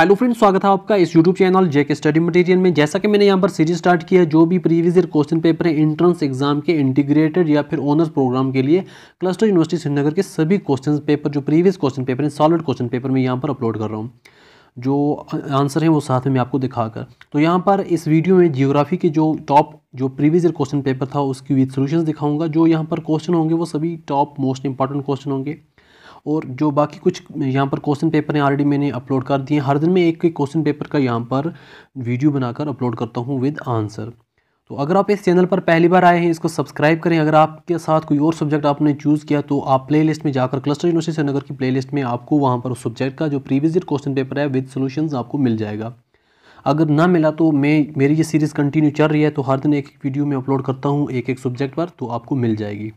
Hello friends स्वागत है आपका इस YouTube channel JK study material में जैसा कि मैंने यहाँ पर सीरीज स्टार्ट किया जो भी प्रीवियस ईयर क्वेश्चन पेपर है इंट्रेंस एग्जाम के इंटीग्रेटेड या फिर ऑनर्स प्रोग्राम के लिए क्लस्टर यूनिवर्सिटी श्रीनगर के सभी क्वेश्चन पेपर जो प्रीवियस क्वेश्चन पेपर हैं सॉलिड क्वेश्चन पेपर मैं यहाँ पर अपलोड कर रहा हूँ जो आंसर है वो साथ में मैं आपको दिखाकर तो यहाँ पर इस वीडियो में जियोग्राफी के जो टॉप जो प्रीवियस ईयर क्वेश्चन पेपर था उसकी विद सोल्यूशन दिखाऊंगा जो यहाँ पर क्वेश्चन होंगे वो सभी टॉप मोस्ट इंपॉर्टेंट क्वेश्चन होंगे और जो बाकी कुछ यहाँ पर क्वेश्चन पेपर हैं ऑलरेडी मैंने अपलोड कर दिए हर दिन मैं एक एक क्वेश्चन पेपर का यहाँ पर वीडियो बनाकर अपलोड करता हूँ विद आंसर तो अगर आप इस चैनल पर पहली बार आए हैं इसको सब्सक्राइब करें अगर आपके साथ कोई और सब्जेक्ट आपने चूज़ किया तो आप प्लेलिस्ट में जाकर क्लस्टर यूनिवर्सिटी श्रीनगर की प्लेलिस्ट में आपको वहाँ पर उस सब्जेक्ट का जो प्रीवियस ईयर क्वेश्चन पेपर है विद सोल्यूशन आपको मिल जाएगा अगर ना मिला तो मैं मेरी ये सीरीज़ कंटिन्यू चल रही है तो हर दिन एक एक वीडियो में अपलोड करता हूँ एक एक सब्जेक्ट पर तो आपको मिल जाएगी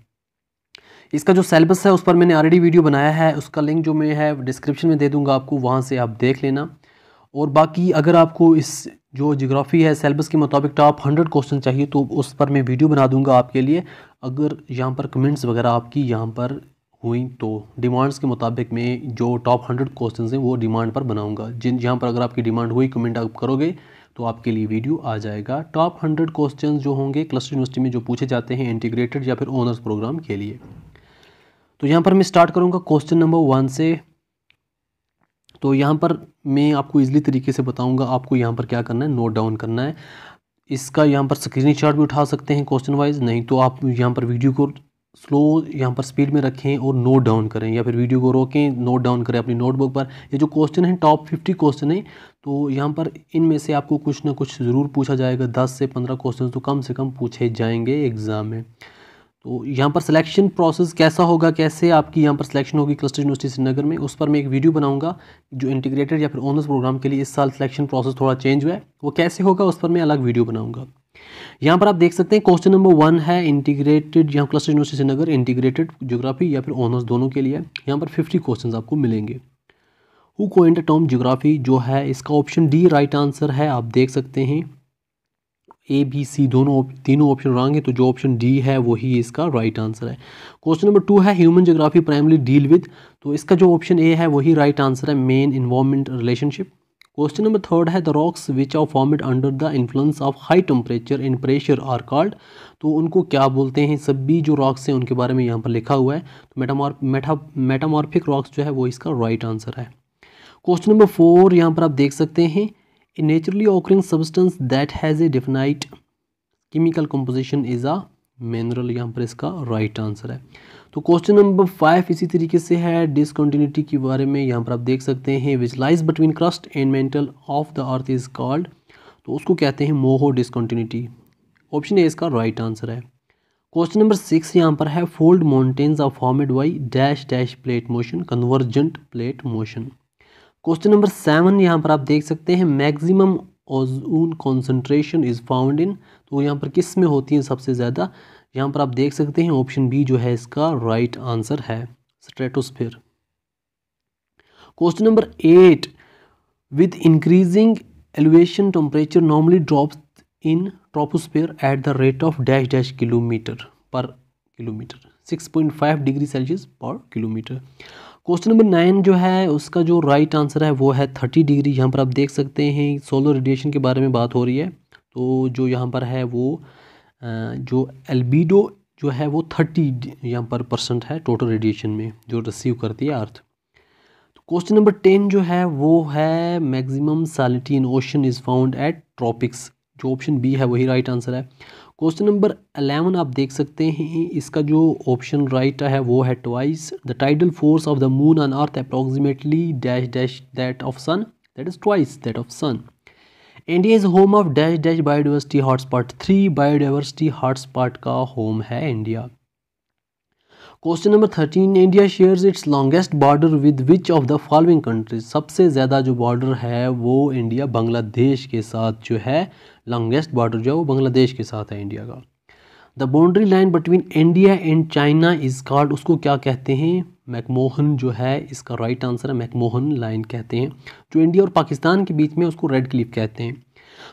इसका जो सेलेबस है उस पर मैंने ऑलरेडी वीडियो बनाया है उसका लिंक जो मैं है डिस्क्रिप्शन में दे दूँगा आपको वहाँ से आप देख लेना और बाकी अगर आपको इस जो जोग्राफ़ी है सेलेबस के मुताबिक टॉप हंड्रेड क्वेश्चन चाहिए तो उस पर मैं वीडियो बना दूंगा आपके लिए अगर यहाँ पर कमेंट्स वगैरह आपकी यहाँ पर हुई तो डिमांड्स के मुताबिक मैं जो टॉप हंड्रेड क्वेश्चन हैं वो डिमांड पर बनाऊँगा जिन यहाँ पर अगर आपकी डिमांड हुई कमेंट आप करोगे तो आपके लिए वीडियो आ जाएगा टॉप हंड्रेड क्वेश्चन जो होंगे क्लस्टर यूनिवर्सिटी में जो पूछे जाते हैं इंटीग्रेटेड या फिर ऑनर्स प्रोग्राम के लिए तो यहाँ पर मैं स्टार्ट करूँगा क्वेश्चन नंबर वन से तो यहाँ पर मैं आपको इजली तरीके से बताऊँगा आपको यहाँ पर क्या करना है नोट डाउन करना है इसका यहाँ पर स्क्रीन शॉट भी उठा सकते हैं क्वेश्चन वाइज नहीं तो आप यहाँ पर वीडियो को स्लो यहाँ पर स्पीड में रखें और नोट डाउन करें या फिर वीडियो को रोकें नोट डाउन करें अपनी नोटबुक पर ये जो क्वेश्चन हैं टॉप फिफ्टी क्वेश्चन हैं तो यहाँ पर इनमें से आपको कुछ ना कुछ ज़रूर पूछा जाएगा दस से पंद्रह क्वेश्चन तो कम से कम पूछे जाएंगे एग्ज़ाम में तो यहाँ पर सिलेक्शन प्रोसेस कैसा होगा कैसे आपकी यहाँ पर सिलेक्शन होगी क्लस्टर यूनिवर्सिटी श्रीनगर में उस पर मैं एक वीडियो बनाऊंगा जो इंटीग्रेटेड या फिर ऑनर्स प्रोग्राम के लिए इस साल सिलेक्शन प्रोसेस थोड़ा चेंज हुआ है वो कैसे होगा उस पर मैं अलग वीडियो बनाऊंगा यहाँ पर आप देख सकते हैं क्वेश्चन नंबर वन है इंटीग्रेटेड यहाँ cluster university Srinagar integrated geography या फिर ऑनर्स दोनों के लिए यहाँ पर फिफ्टी क्वेश्चन आपको मिलेंगे हु कोइंट टर्म जोग्राफी जो है इसका ऑप्शन डी राइट आंसर है आप देख सकते हैं ए बी सी दोनों तीनों ऑप्शन रॉन्ग है तो जो ऑप्शन डी है वही इसका राइट right आंसर है क्वेश्चन नंबर टू है human geography primarily deal with तो इसका जो ऑप्शन ए है वही राइट right आंसर है man environment relationship question number third है the rocks which are formed under the influence of high temperature in pressure are called तो उनको क्या बोलते हैं सभी जो रॉक्स हैं उनके बारे में यहाँ पर लिखा हुआ है तो मेटामॉर्फिक रॉक्स जो है वो इसका राइट right आंसर है क्वेश्चन नंबर फोर यहाँ पर आप देख सकते हैं A naturally occurring substance that has a definite chemical composition is a mineral यहाँ पर इसका right answer है तो क्वेश्चन नंबर फाइव इसी तरीके से है डिसकॉन्टीन्यूटी के बारे में यहाँ पर आप देख सकते हैं which lies between crust and mantle of the earth is called तो उसको कहते हैं मोहो डिसकॉन्टीन्यूटी ऑप्शन ए इसका राइट right आंसर है क्वेश्चन नंबर सिक्स यहाँ पर है fold mountains are formed by dash dash plate motion convergent plate motion question number seven यहाँ पर आप देख सकते हैं maximum ozone concentration is found in तो यहाँ पर किस में होती है सबसे ज़्यादा यहाँ पर आप देख सकते हैं ऑप्शन बी जो है इसका राइट right आंसर है stratosphere question number eight with increasing elevation temperature normally drop in troposphere at the rate of dash dash kilometre per kilometre six point five degree Celsius per kilometre question number nine जो है उसका जो right answer है वो है thirty degree यहाँ पर आप देख सकते हैं सोलर रेडिएशन के बारे में बात हो रही है तो जो यहाँ पर है वो जो एल्बिडो जो है वो थर्टी यहाँ पर परसेंट है टोटल रेडिएशन में जो रिसीव करती है अर्थ तो क्वेश्चन नंबर टेन जो है वो है maximum salinity in ocean is found at tropics जो ऑप्शन बी है वही राइट आंसर है क्वेश्चन नंबर अलेवन आप देख सकते हैं इसका जो ऑप्शन राइट है वो है twice the tidal force of the moon on earth approximately dash dash that of sun that is twice that of sun India is home of dash dash biodiversity hotspot three biodiversity hotspot का home है India question number thirteen India shares its longest border with which of the following countries सबसे ज़्यादा जो border है वो India Bangladesh के साथ जो है लॉन्गेस्ट बॉर्डर जो है वो बांग्लादेश के साथ है इंडिया का the boundary line between India and China is called उसको क्या कहते हैं मैकमोहन जो है इसका राइट right आंसर है मैकमोहन लाइन कहते हैं जो इंडिया और पाकिस्तान के बीच में उसको रेड क्लिप कहते हैं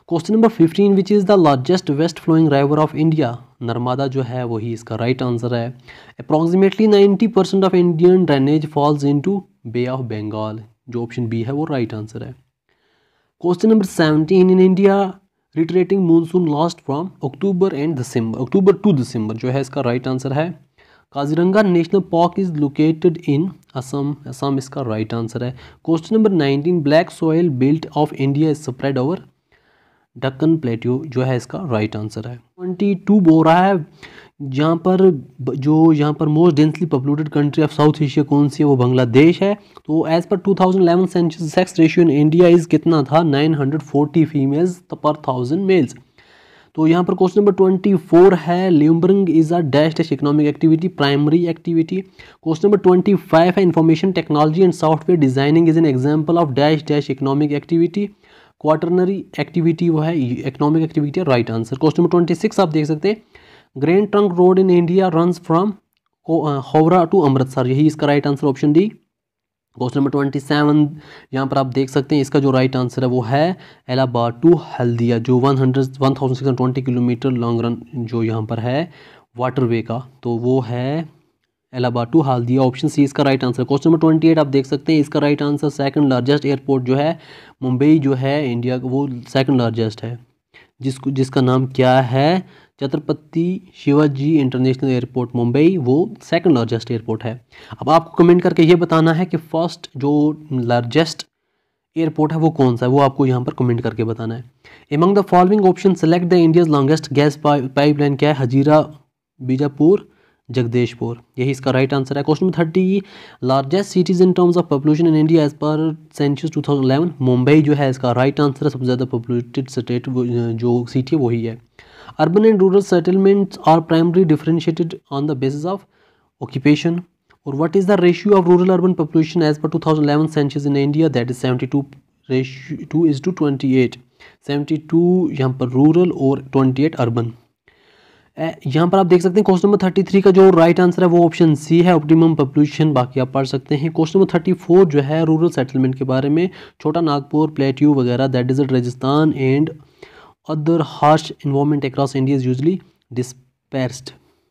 question number fifteen which is the largest west flowing river of India Narmada जो है वही इसका राइट आंसर है approximately 90 percent of Indian drainage falls into Bay of Bengal जो ऑप्शन बी है वो राइट आंसर है question number seventeen in India retreating monsoon last from October and December October to December जो है इसका राइट आंसर है Kaziranga National Park is located इन असम असम इसका right answer है question number nineteen black soil belt of India is spread over Deccan plateau जो है इसका right answer है ट्वेंटी टू बोल रहा है जहाँ पर जो यहाँ पर most densely populated country of South Asia कौन सी है वो बांग्लादेश है तो as per 2011 century sex ratio in India is कितना था 940 फीमेल्स पर थाउजेंड मेल्स तो यहाँ पर क्वेश्चन नंबर 24 है lumbering is a dash dash economic activity primary activity question number 25 है information technology and software designing is an example of dash dash economic activity quaternary activity वो है economic activity right answer question number twenty six आप देख सकते हैं Grand Trunk Road in India run from Howrah to Amritsar यही इसका right answer option D question number twenty seven यहाँ पर आप देख सकते हैं इसका जो राइट आंसर है वो है एलाहाबाद टू हल्दिया जो one hundred one thousand six hundred twenty kilometre long run जो यहाँ पर है वाटरवे का तो वो है एलाबाटू दिया ऑप्शन सी इसका right answer question number twenty eight आप देख सकते हैं इसका right answer second largest airport जो है मुंबई जो है इंडिया का वो सेकंड लार्जेस्ट है जिसको जिसका नाम क्या है छत्रपति शिवाजी इंटरनेशनल एयरपोर्ट मुंबई वो सेकंड लार्जेस्ट एयरपोर्ट है अब आपको कमेंट करके ये बताना है कि फर्स्ट जो लार्जेस्ट एयरपोर्ट है वो कौन सा है वो आपको यहाँ पर कमेंट करके बताना है among the following option select the India's longest gas pipeline क्या है हजीरा बीजापुर जगदेशपुर यही इसका राइट आंसर है question number thirty largest cities in terms of population in India as per thousand 2011 Mumbai जो है इसका राइट आंसर है सबसे ज़्यादा पॉपुलेटेड स्टेट जो सिटी है वही है urban and rural settlements are primary differentiated on the basis of occupation और what is the ratio of rural urban population as per 2011 census in India that is 72 ratio is to 28 to यहाँ पर rural और eight urban यहाँ पर आप देख सकते हैं क्वेश्चन नंबर थर्टी थ्री का जो राइट आंसर है वो ऑप्शन सी है ऑप्टिमम पॉपुलेशन बाकी आप पढ़ सकते हैं क्वेश्चन नंबर थर्टी फोर जो है रूरल सेटलमेंट के बारे में छोटा नागपुर प्लेट्यू वगैरह that desert रेजिस्तान and other harsh environment across India is usually डिस्पेस्ड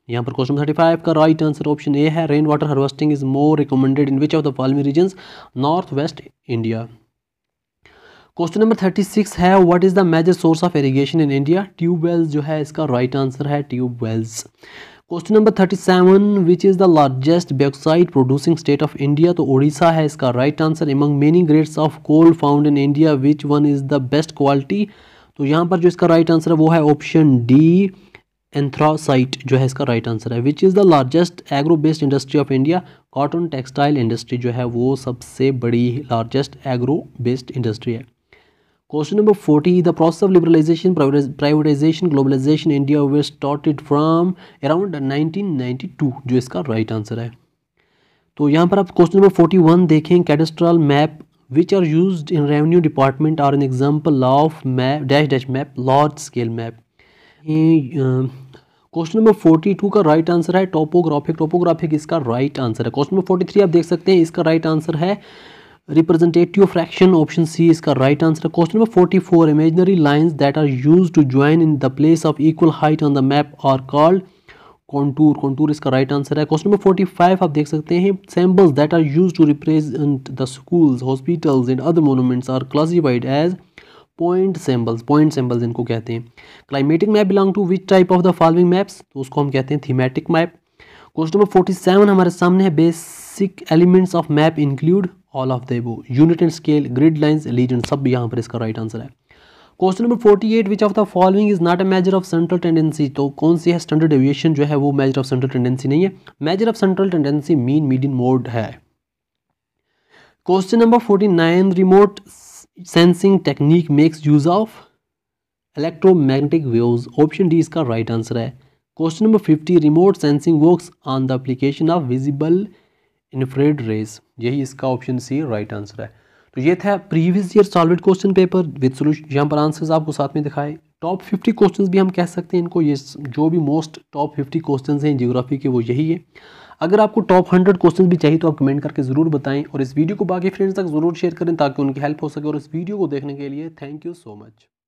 यहाँ पर क्वेश्चन थर्टी फाइव का राइट आंसर ऑप्शन ए है rain water harvesting is more recommended in which of the following reason north west India question number thirty six है what is the major source of irrigation in India tube wells जो है इसका right right answer है tube wells question number thirty seven which is the largest bauxite producing state of India तो ओडिशा है इसका right answer among many grades of coal found in India which one is the best quality तो यहाँ पर जो इसका right answer है वो है ऑप्शन डी एंथ्रासाइट जो है इसका राइट आंसर है which is the largest agro based industry of India cotton textile industry जो है वो सबसे बड़ी लार्जेस्ट एग्रो बेस्ड इंडस्ट्री है Question number 40. The process of liberalization, privatization, globalization in India was started from around 1992 जो इसका right right answer है तो यहाँ पर आप क्वेश्चन नंबर फोर्टी वन देखें cadastral map which are use in revenue department are an example of map dash dash map large scale map question number forty two का right right answer है topographic topographic इसका right right answer है question number forty three आप देख सकते हैं इसका right right answer है रिप्रेजेंटेटिव फ्रैक्शन ऑप्शन सी इसका राइट आंसर है question number 44 imaginary line that are used to join in the place of equal height on the map are called contour contour इसका right answer है question number 45 आप देख सकते हैं samples that are used to represent the schools hospitals and other monuments are classified as point samples point samples इनको कहते हैं climatic map belong to which type of the following maps तो उसको हम कहते हैं थीमेटिक मैप क्वेश्चन नंबर 47 हमारे सामने है basic elements of map include all of the unit and scale grid lines legend सब यहाँ पर इसका राइट आंसर है question number forty eight which of the following is not a measure of central tendency तो कौन सी है standard aviation जो है वो मेजर ऑफ सेंट्रल टेंडेंसी नहीं है measure of central tendency mean median mode है question number forty nine remote sensing technique makes use of electromagnetic waves option D इसका राइट right आंसर है question number fifty remote sensing works on the application of visible infrared rays यही इसका option C right answer है तो ये था previous year solved question paper with solution यहाँ पर आंसर्स आपको साथ में दिखाए टॉप फिफ्टी क्वेश्चन भी हम कह सकते हैं इनको ये जो भी मोस्ट टॉप फिफ्टी क्वेश्चन हैं जियोग्राफी के वो यही है अगर आपको टॉप हंड्रेड क्वेश्चन भी चाहिए तो आप कमेंट करके ज़रूर बताएं और इस वीडियो को बाकी फ्रेंड्स तक ज़रूर शेयर करें ताकि उनकी हेल्प हो सके और इस वीडियो को देखने के लिए थैंक यू सो मच